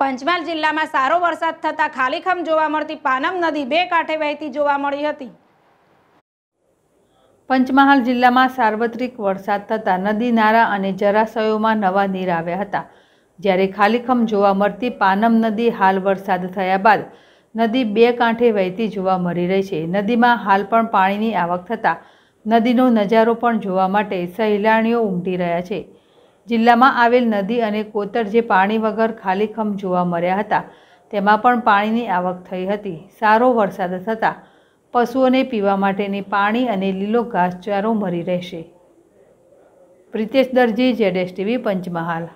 પંચમહાલ જિલ્લામાં સારો વરસાદ થતાં ખાલીખમ જોવા મળતી પાનમ નદી બે કાંઠે વહેતી જોવા મળી હતી પંચમહાલ જિલ્લામાં સાર્વત્રિક વરસાદ થતાં નદી નારા અને જરાશયોમાં નવા નીર આવ્યા હતા જ્યારે ખાલીખમ જોવા મળતી પાનમ નદી હાલ વરસાદ થયા બાદ નદી બે કાંઠે વહેતી જોવા મળી રહી છે નદીમાં હાલ પણ પાણીની આવક થતાં નદીનો નજારો પણ જોવા માટે સહેલાણીઓ ઉમટી રહ્યા છે જિલ્લામાં આવેલ નદી અને કોતર જે પાણી વગર ખાલીખમ જોવા મળ્યા હતા તેમાં પણ પાણીની આવક થઈ હતી સારો વરસાદ થતાં પશુઓને પીવા માટેની પાણી અને લીલો ઘાસચારો મળી રહેશે પ્રિતેશ દરજી જેડેશ ટીવી પંચમહાલ